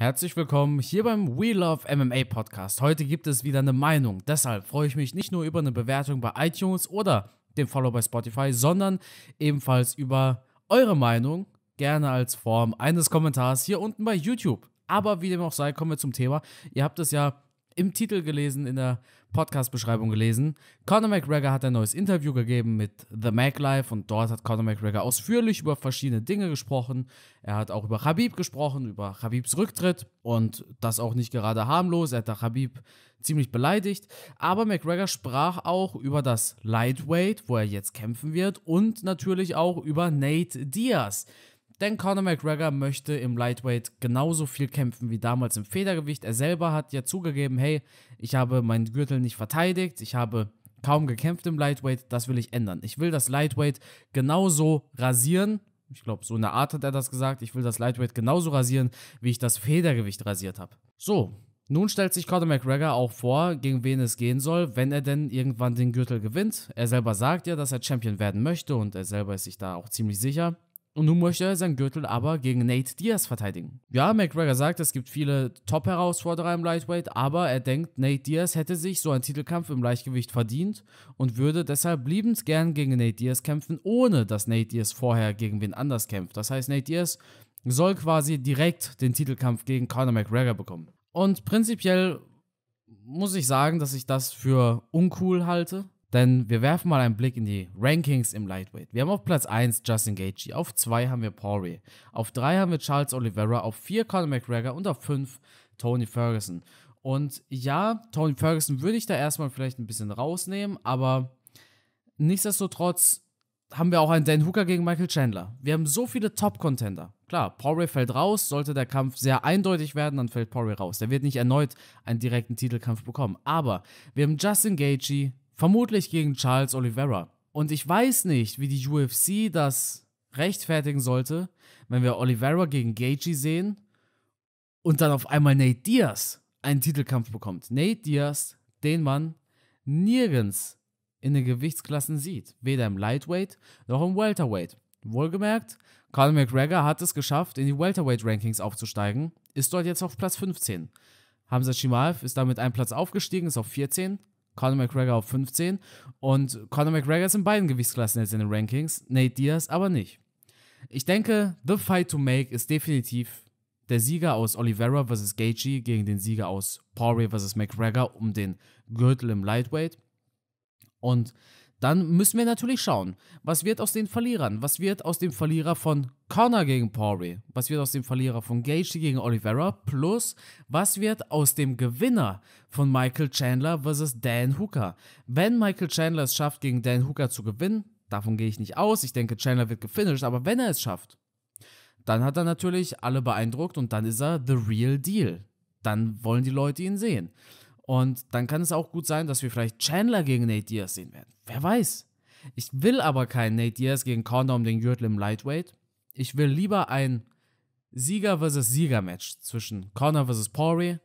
Herzlich willkommen hier beim We Love MMA Podcast. Heute gibt es wieder eine Meinung. Deshalb freue ich mich nicht nur über eine Bewertung bei iTunes oder dem Follow bei Spotify, sondern ebenfalls über eure Meinung, gerne als Form eines Kommentars hier unten bei YouTube. Aber wie dem auch sei, kommen wir zum Thema. Ihr habt es ja im Titel gelesen, in der Podcast-Beschreibung gelesen. Conor McGregor hat ein neues Interview gegeben mit The Life und dort hat Conor McGregor ausführlich über verschiedene Dinge gesprochen. Er hat auch über Habib gesprochen, über Habibs Rücktritt und das auch nicht gerade harmlos. Er hat da Habib ziemlich beleidigt. Aber McGregor sprach auch über das Lightweight, wo er jetzt kämpfen wird und natürlich auch über Nate Diaz denn Conor McGregor möchte im Lightweight genauso viel kämpfen wie damals im Federgewicht. Er selber hat ja zugegeben, hey, ich habe meinen Gürtel nicht verteidigt, ich habe kaum gekämpft im Lightweight, das will ich ändern. Ich will das Lightweight genauso rasieren. Ich glaube, so in der Art hat er das gesagt. Ich will das Lightweight genauso rasieren, wie ich das Federgewicht rasiert habe. So, nun stellt sich Conor McGregor auch vor, gegen wen es gehen soll, wenn er denn irgendwann den Gürtel gewinnt. Er selber sagt ja, dass er Champion werden möchte und er selber ist sich da auch ziemlich sicher. Und nun möchte er seinen Gürtel aber gegen Nate Diaz verteidigen. Ja, McGregor sagt, es gibt viele Top-Herausforderer im Lightweight, aber er denkt, Nate Diaz hätte sich so einen Titelkampf im Leichtgewicht verdient und würde deshalb liebend gern gegen Nate Diaz kämpfen, ohne dass Nate Diaz vorher gegen wen anders kämpft. Das heißt, Nate Diaz soll quasi direkt den Titelkampf gegen Conor McGregor bekommen. Und prinzipiell muss ich sagen, dass ich das für uncool halte. Denn wir werfen mal einen Blick in die Rankings im Lightweight. Wir haben auf Platz 1 Justin Gaethje, auf 2 haben wir Poirier, auf 3 haben wir Charles Oliveira, auf 4 Conor McGregor und auf 5 Tony Ferguson. Und ja, Tony Ferguson würde ich da erstmal vielleicht ein bisschen rausnehmen, aber nichtsdestotrotz haben wir auch einen Dan Hooker gegen Michael Chandler. Wir haben so viele Top-Contender. Klar, Poirier fällt raus, sollte der Kampf sehr eindeutig werden, dann fällt Poirier raus. Der wird nicht erneut einen direkten Titelkampf bekommen. Aber wir haben Justin Gaethje, Vermutlich gegen Charles Oliveira. Und ich weiß nicht, wie die UFC das rechtfertigen sollte, wenn wir Oliveira gegen Gaethje sehen und dann auf einmal Nate Diaz einen Titelkampf bekommt. Nate Diaz, den man nirgends in den Gewichtsklassen sieht, weder im Lightweight noch im Welterweight. Wohlgemerkt, Conor McGregor hat es geschafft, in die Welterweight-Rankings aufzusteigen, ist dort jetzt auf Platz 15. Hamza Shimaev ist damit einen Platz aufgestiegen, ist auf 14. Conor McGregor auf 15. Und Conor McGregor ist in beiden Gewichtsklassen jetzt in den Rankings, Nate Diaz aber nicht. Ich denke, the fight to make ist definitiv der Sieger aus Oliveira vs. Gaethje gegen den Sieger aus Poirier vs. McGregor um den Gürtel im Lightweight. Und dann müssen wir natürlich schauen, was wird aus den Verlierern? Was wird aus dem Verlierer von Connor gegen Pori? Was wird aus dem Verlierer von Gage gegen Oliveira? Plus, was wird aus dem Gewinner von Michael Chandler versus Dan Hooker? Wenn Michael Chandler es schafft, gegen Dan Hooker zu gewinnen, davon gehe ich nicht aus, ich denke, Chandler wird gefinisht, aber wenn er es schafft, dann hat er natürlich alle beeindruckt und dann ist er the real deal. Dann wollen die Leute ihn sehen. Und dann kann es auch gut sein, dass wir vielleicht Chandler gegen Nate Diaz sehen werden. Wer weiß. Ich will aber keinen Nate Diaz gegen Conor um den Gürtel im Lightweight. Ich will lieber ein Sieger vs. Sieger-Match zwischen Conor vs. Pori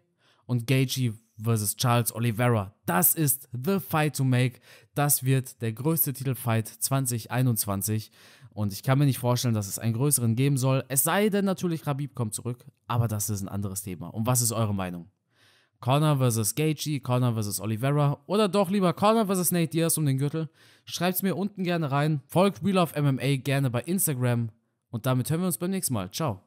und Gagey vs. Charles Oliveira. Das ist the fight to make. Das wird der größte Titelfight 2021. Und ich kann mir nicht vorstellen, dass es einen größeren geben soll. Es sei denn, natürlich, Rabib kommt zurück. Aber das ist ein anderes Thema. Und was ist eure Meinung? Connor vs. Gaethje, Connor vs. Oliveira oder doch lieber Connor vs. Nate Diaz um den Gürtel? Schreibt es mir unten gerne rein. Folgt Real of MMA gerne bei Instagram und damit hören wir uns beim nächsten Mal. Ciao.